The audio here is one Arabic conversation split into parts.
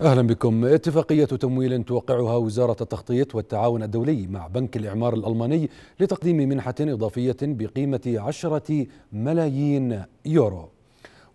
أهلا بكم اتفاقية تمويل توقعها وزارة التخطيط والتعاون الدولي مع بنك الإعمار الألماني لتقديم منحة إضافية بقيمة عشرة ملايين يورو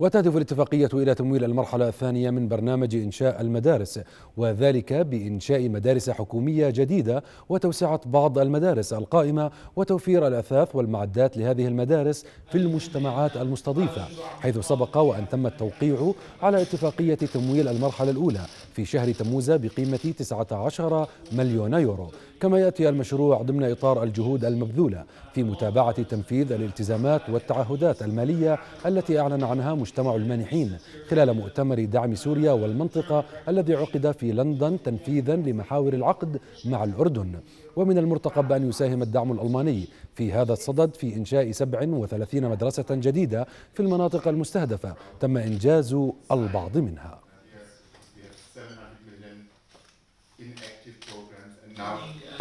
وتهدف الاتفاقية إلى تمويل المرحلة الثانية من برنامج إنشاء المدارس وذلك بإنشاء مدارس حكومية جديدة وتوسعة بعض المدارس القائمة وتوفير الأثاث والمعدات لهذه المدارس في المجتمعات المستضيفة حيث سبق وأن تم التوقيع على اتفاقية تمويل المرحلة الأولى في شهر تموز بقيمة 19 مليون يورو كما يأتي المشروع ضمن إطار الجهود المبذولة في متابعة تنفيذ الالتزامات والتعهدات المالية التي أعلن عنها مجتمع المانحين خلال مؤتمر دعم سوريا والمنطقة الذي عقد في لندن تنفيذا لمحاور العقد مع الأردن ومن المرتقب أن يساهم الدعم الألماني في هذا الصدد في إنشاء 37 مدرسة جديدة في المناطق المستهدفة تم إنجاز البعض منها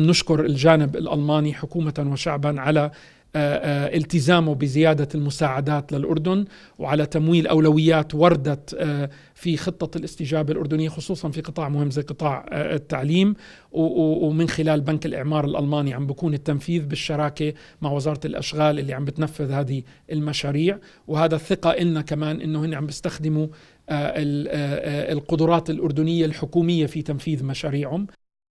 نشكر الجانب الألماني حكومة وشعبا على آه، آه، التزامه بزيادة المساعدات للأردن وعلى تمويل أولويات وردت آه، في خطة الاستجابة الأردنية خصوصا في قطاع مهم زي قطاع التعليم ومن خلال بنك الإعمار الألماني عم بكون التنفيذ بالشراكة مع وزارة الأشغال اللي عم بتنفذ هذه المشاريع وهذا الثقة إلنا كمان إنه هن عم بيستخدموا القدرات الأردنية الحكومية في تنفيذ مشاريعهم